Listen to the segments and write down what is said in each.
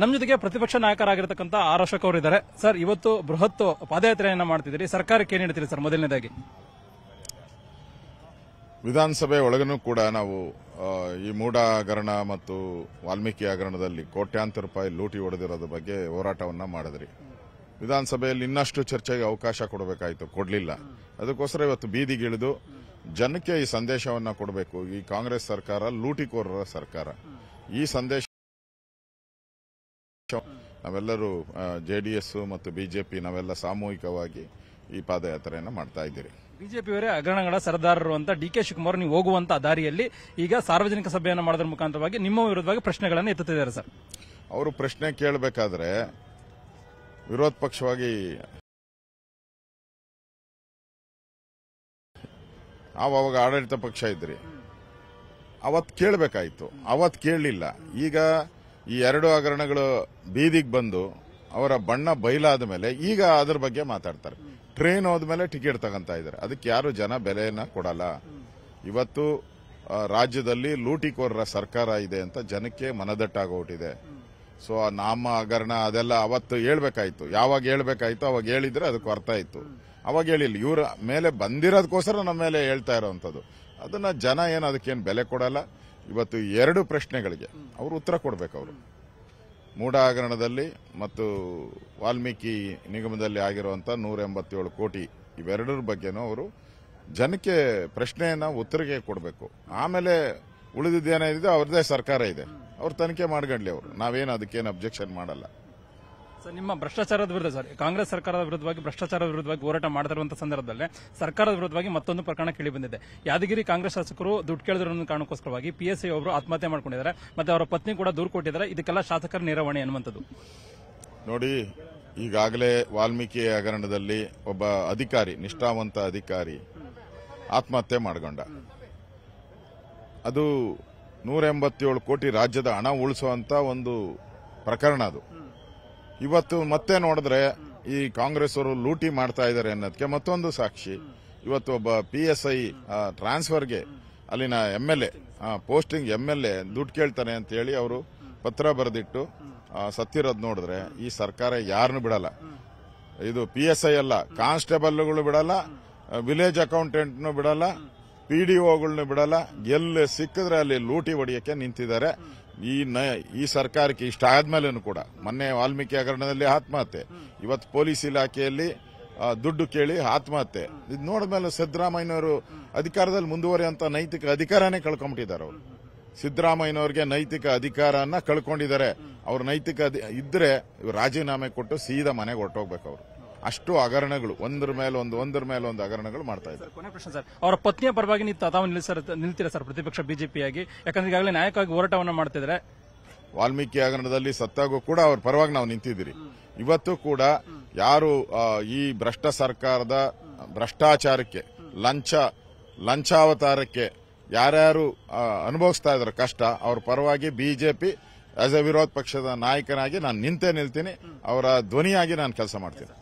ನಮ್ಮ ಜೊತೆಗೆ ಪ್ರತಿಪಕ್ಷ ನಾಯಕರಾಗಿರ್ತಕ್ಕಂಥ ಆರ್ ಅಶೋಕ್ ಇದ್ದಾರೆ ಸರ್ ಇವತ್ತು ಬೃಹತ್ ಪಾದಯಾತ್ರೆಯನ್ನ ಮಾಡ್ತಿದ್ದೀರಿ ಸರ್ಕಾರಕ್ಕೆ ಏನು ಹೇಳ್ತೀರಿ ಸರ್ ಮೊದಲನೇದಾಗಿ ವಿಧಾನಸಭೆ ಒಳಗನೂ ಕೂಡ ನಾವು ಈ ಮೂಡ ಹಗರಣ ಮತ್ತು ವಾಲ್ಮೀಕಿ ಹಗರಣದಲ್ಲಿ ಕೋಟ್ಯಾಂತರ ರೂಪಾಯಿ ಲೂಟಿ ಹೊಡೆದಿರೋದ್ರ ಬಗ್ಗೆ ಹೋರಾಟವನ್ನ ಮಾಡಿದ್ರಿ ವಿಧಾನಸಭೆಯಲ್ಲಿ ಇನ್ನಷ್ಟು ಚರ್ಚೆಗೆ ಅವಕಾಶ ಕೊಡಬೇಕಾಯಿತು ಕೊಡಲಿಲ್ಲ ಅದಕ್ಕೋಸ್ಕರ ಇವತ್ತು ಬೀದಿಗಿಳಿದು ಜನಕ್ಕೆ ಈ ಸಂದೇಶವನ್ನು ಕೊಡಬೇಕು ಈ ಕಾಂಗ್ರೆಸ್ ಸರ್ಕಾರ ಲೂಟಿಕೋರರ ಸರ್ಕಾರ ಈ ಸಂದೇಶ ನಾವೆಲ್ಲರೂ ಜೆ ಡಿ ಎಸ್ ಮತ್ತು ಬಿಜೆಪಿ ನಾವೆಲ್ಲ ಸಾಮೂಹಿಕವಾಗಿ ಈ ಪಾದಯಾತ್ರೆಯನ್ನು ಮಾಡ್ತಾ ಇದ್ದೀರಿ ಬಿಜೆಪಿಯವರೇ ಅಗ್ರಣಗಳ ಸರದಾರರು ಅಂತ ಡಿ ಕೆ ಶಿವಕುಮಾರ್ ನೀವು ಹೋಗುವಂತ ದಾರಿಯಲ್ಲಿ ಈಗ ಸಾರ್ವಜನಿಕ ಸಭೆಯನ್ನು ಮಾಡೋದ್ರ ಮುಖಾಂತರವಾಗಿ ನಿಮ್ಮ ವಿರುದ್ಧವಾಗಿ ಪ್ರಶ್ನೆಗಳನ್ನು ಎತ್ತುತ್ತಿದ್ದಾರೆ ಸರ್ ಅವರು ಪ್ರಶ್ನೆ ಕೇಳಬೇಕಾದ್ರೆ ವಿರೋಧ ಪಕ್ಷವಾಗಿ ಆವಾಗ ಆಡಳಿತ ಪಕ್ಷ ಇದ್ರಿ ಅವತ್ತು ಕೇಳಬೇಕಾಯ್ತು ಅವತ್ ಕೇಳಲಿಲ್ಲ ಈಗ ಈ ಎರಡು ಹಗರಣಗಳು ಬೀದಿಗೆ ಬಂದು ಅವರ ಬಣ್ಣ ಬಯಲಾದ ಮೇಲೆ ಈಗ ಅದ್ರ ಬಗ್ಗೆ ಮಾತಾಡ್ತಾರೆ ಟ್ರೈನ್ ಮೇಲೆ ಟಿಕೆಟ್ ತಗಂತ ಇದ್ದಾರೆ ಅದಕ್ಕೆ ಯಾರು ಜನ ಬೆಲೆಯನ್ನ ಕೊಡಲ್ಲ ಇವತ್ತು ರಾಜ್ಯದಲ್ಲಿ ಲೂಟಿಕೋರರ ಸರ್ಕಾರ ಇದೆ ಅಂತ ಜನಕ್ಕೆ ಮನದಟ್ಟಾಗೋಟಿದೆ ಸೊ ನಾಮ ಹಗರಣ ಅದೆಲ್ಲ ಅವತ್ತು ಹೇಳ್ಬೇಕಾಯ್ತು ಯಾವಾಗ ಹೇಳ್ಬೇಕಾಯ್ತು ಅವಾಗ ಹೇಳಿದ್ರೆ ಅದಕ್ಕೆ ಅರ್ಥ ಇತ್ತು ಅವಾಗ ಹೇಳಿಲ್ಲ ಇವರ ಮೇಲೆ ಬಂದಿರೋದಕ್ಕೋಸ್ಕರ ನಮ್ಮ ಮೇಲೆ ಹೇಳ್ತಾ ಇರೋವಂಥದ್ದು ಅದನ್ನ ಜನ ಏನು ಅದಕ್ಕೇನು ಬೆಲೆ ಕೊಡಲ್ಲ ಇವತ್ತು ಎರಡು ಪ್ರಶ್ನೆಗಳಿಗೆ ಅವರು ಉತ್ತರ ಕೊಡಬೇಕು ಅವರು ಮೂಡಾಗರಣದಲ್ಲಿ ಮತ್ತು ವಾಲ್ಮೀಕಿ ನಿಗಮದಲ್ಲಿ ಆಗಿರುವಂಥ ನೂರ ಎಂಬತ್ತೇಳು ಕೋಟಿ ಇವೆರಡರ ಬಗ್ಗೆನೂ ಅವರು ಜನಕ್ಕೆ ಪ್ರಶ್ನೆಯನ್ನು ಉತ್ತರಕ್ಕೆ ಕೊಡಬೇಕು ಆಮೇಲೆ ಉಳಿದಿದ್ದೇನಿದೆ ಅವ್ರದ್ದೇ ಸರ್ಕಾರ ಇದೆ ಅವ್ರು ತನಿಖೆ ಮಾಡ್ಕೊಂಡ್ಲಿ ಅವರು ನಾವೇನು ಅದಕ್ಕೇನು ಅಬ್ಜೆಕ್ಷನ್ ಮಾಡಲ್ಲ ಸರ್ ನಿಮ್ಮ ಭ್ರಷ್ಟಾಚಾರದ ವಿರುದ್ಧ ಸರ್ ಕಾಂಗ್ರೆಸ್ ಸರ್ಕಾರದ ವಿರುದ್ಧವಾಗಿ ಭ್ರಷ್ಟಾಚಾರದ ವಿರುದ್ಧವಾಗಿ ಹೋರಾಟ ಮಾಡಿರುವಂತಹ ಸಂದರ್ಭದಲ್ಲಿ ಸರ್ಕಾರದ ವಿರುದ್ಧವಾಗಿ ಮತ್ತೊಂದು ಪ್ರಕರಣ ಕೇಳಿ ಬಂದಿದೆ ಯಾದಗಿರಿ ಕಾಂಗ್ರೆಸ್ ಶಾಸಕರು ದುಡ್ಡು ಕೇಳಿದ್ರು ಕಾರಣಕ್ಕೋಸ್ಕರವಾಗಿ ಪಿಎಸ್ಐ ಅವರು ಆತ್ಮಹತ್ಯೆ ಮಾಡಿಕೊಂಡಿದ್ದಾರೆ ಮತ್ತೆ ಅವರ ಪತ್ನಿ ಕೂಡ ದೂರು ಕೊಟ್ಟಿದ್ದಾರೆ ಇದಕ್ಕೆಲ್ಲ ಶಾಸಕರ ನಿರ್ವಹಣೆ ಅನ್ನುವಂಥದ್ದು ನೋಡಿ ಈಗಾಗಲೇ ವಾಲ್ಮೀಕಿ ಹಗರಣದಲ್ಲಿ ಒಬ್ಬ ಅಧಿಕಾರಿ ನಿಷ್ಠಾವಂತ ಅಧಿಕಾರಿ ಆತ್ಮಹತ್ಯೆ ಮಾಡಿಕೊಂಡ ಅದು ನೂರ ಎಂಬತ್ತೇಳು ಕೋಟಿ ರಾಜ್ಯದ ಹಣ ಉಳಿಸುವಂತ ಒಂದು ಪ್ರಕರಣ ಅದು ಇವತ್ತು ಮತ್ತೆ ನೋಡಿದ್ರೆ ಈ ಕಾಂಗ್ರೆಸ್ ಅವರು ಲೂಟಿ ಮಾಡ್ತಾ ಇದ್ದಾರೆ ಅನ್ನೋದಕ್ಕೆ ಮತ್ತೊಂದು ಸಾಕ್ಷಿ ಇವತ್ತು ಒಬ್ಬ ಪಿ ಎಸ್ ಐ ಟ್ರಾನ್ಸ್ಫರ್ಗೆ ಅಲ್ಲಿನ M L A posting M L A ದುಡ್ಡು ಕೇಳ್ತಾನೆ ಅಂತ ಹೇಳಿ ಅವರು ಪತ್ರ ಬರೆದಿಟ್ಟು ಸತ್ತಿರೋದು ನೋಡಿದ್ರೆ ಈ ಸರ್ಕಾರ ಯಾರನ್ನು ಬಿಡಲ್ಲ ಇದು ಪಿ ಎಸ್ ಐ ಅಲ್ಲ ಕಾನ್ಸ್ಟೇಬಲ್ಗಳು ಬಿಡಲ್ಲ ವಿಲೇಜ್ ಅಕೌಂಟೆಂಟ್ನು ಬಿಡಲ್ಲ ಪಿ ಡಿ ಬಿಡಲ್ಲ ಎಲ್ಲಿ ಸಿಕ್ಕಿದ್ರೆ ಅಲ್ಲಿ ಲೂಟಿ ಹೊಡೆಯಕ್ಕೆ ನಿಂತಿದ್ದಾರೆ ಈ ನ ಈ ಸರ್ಕಾರಕ್ಕೆ ಇಷ್ಟ ಆದ್ಮೇಲೆನೂ ಕೂಡ ಮೊನ್ನೆ ವಾಲ್ಮೀಕಿ ಹಗರಣದಲ್ಲಿ ಆತ್ಮಹತ್ಯೆ ಇವತ್ತು ಪೊಲೀಸ್ ಇಲಾಖೆಯಲ್ಲಿ ದುಡ್ಡು ಕೇಳಿ ಆತ್ಮಹತ್ಯೆ ಇದು ನೋಡಿದ್ಮೇಲೆ ಸಿದ್ದರಾಮಯ್ಯವರು ಅಧಿಕಾರದಲ್ಲಿ ಮುಂದುವರಿಯುವಂಥ ನೈತಿಕ ಅಧಿಕಾರನೇ ಕಳ್ಕೊಂಡ್ಬಿಟ್ಟಿದ್ದಾರೆ ಅವರು ಸಿದ್ದರಾಮಯ್ಯವ್ರಿಗೆ ನೈತಿಕ ಅಧಿಕಾರನ ಕಳ್ಕೊಂಡಿದ್ದಾರೆ ಅವ್ರ ನೈತಿಕ ಇದ್ರೆ ರಾಜೀನಾಮೆ ಕೊಟ್ಟು ಸೀದಾ ಮನೆಗೆ ಹೊರಟೋಗ್ಬೇಕು ಅವರು ಅಷ್ಟು ಹಗರಣಗಳು ಒಂದ್ರ ಮೇಲೆ ಒಂದು ಒಂದ್ರ ಮೇಲೆ ಒಂದು ಹಗರಣಗಳು ಮಾಡ್ತಾ ಇದ್ದಾರೆ ಕೊನೆ ಪ್ರಶ್ನೆ ಸರ್ ಅವರ ಪತ್ನಿಯ ಪರವಾಗಿ ನೀವು ತಾವು ನಿಲ್ಲಿಸರ್ ನಿಲ್ತೀರಾ ಸರ್ ಪ್ರತಿಪಕ್ಷ ಬಿಜೆಪಿಯಾಗಿ ಯಾಕಂದ್ರೆ ಈಗಾಗಲೇ ನಾಯಕವಾಗಿ ಹೋರಾಟವನ್ನು ಮಾಡ್ತಿದ್ರೆ ವಾಲ್ಮೀಕಿ ಹಗರಣದಲ್ಲಿ ಸತ್ತಾಗೂ ಕೂಡ ಅವ್ರ ಪರವಾಗಿ ನಾವು ನಿಂತಿದ್ದೀರಿ ಇವತ್ತು ಕೂಡ ಯಾರು ಈ ಭ್ರಷ್ಟ ಸರ್ಕಾರದ ಭ್ರಷ್ಟಾಚಾರಕ್ಕೆ ಲಂಚ ಲಂಚಾವತಾರಕ್ಕೆ ಯಾರ್ಯಾರು ಅನುಭವಿಸ್ತಾ ಇದ್ದಾರೆ ಕಷ್ಟ ಅವ್ರ ಪರವಾಗಿ ಬಿಜೆಪಿ ಆಸ್ ಎ ವಿರೋಧ ಪಕ್ಷದ ನಾಯಕನಾಗಿ ನಾನು ನಿಂತೇ ನಿಲ್ತೀನಿ ಅವರ ಧ್ವನಿಯಾಗಿ ನಾನು ಕೆಲಸ ಮಾಡ್ತೀನಿ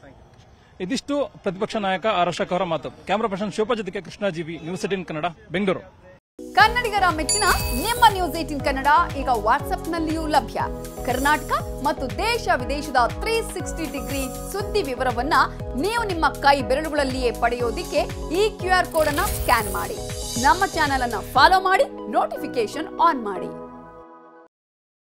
ಇದಿಷ್ಟು ಪ್ರತಿಪಕ್ಷ ನಾಯಕ ಆರ್ ಅಶೋಕ್ ಅವರ ಮಾತು ಕ್ಯಾಮರಾ ಪರ್ಸನ್ ಶೋಭಾ ಜೊತೆಗೆ ಕೃಷ್ಣ ಜೀವಿ ನ್ಯೂಸ್ ಕನ್ನಡ ಬೆಂಗಳೂರು ಕನ್ನಡಿಗರ ಮೆಚ್ಚಿನ ನಿಮ್ಮ ನ್ಯೂಸ್ ಏಟಿನ್ ಕನ್ನಡ ಈಗ ನಲ್ಲಿಯೂ ಲಭ್ಯ ಕರ್ನಾಟಕ ಮತ್ತು ದೇಶ ವಿದೇಶದ ತ್ರೀ ಸಿಕ್ಸ್ಟಿ ಡಿಗ್ರಿ ಸುದ್ದಿ ವಿವರವನ್ನ ನೀವು ನಿಮ್ಮ ಕೈ ಬೆರಳುಗಳಲ್ಲಿಯೇ ಪಡೆಯೋದಿಕ್ಕೆ ಈ ಕ್ಯೂ ಆರ್ ಕೋಡ್ ಅನ್ನ ಸ್ಕ್ಯಾನ್ ಮಾಡಿ ನಮ್ಮ ಚಾನೆಲ್ ಅನ್ನ ಫಾಲೋ ಮಾಡಿ ನೋಟಿಫಿಕೇಶನ್ ಆನ್ ಮಾಡಿ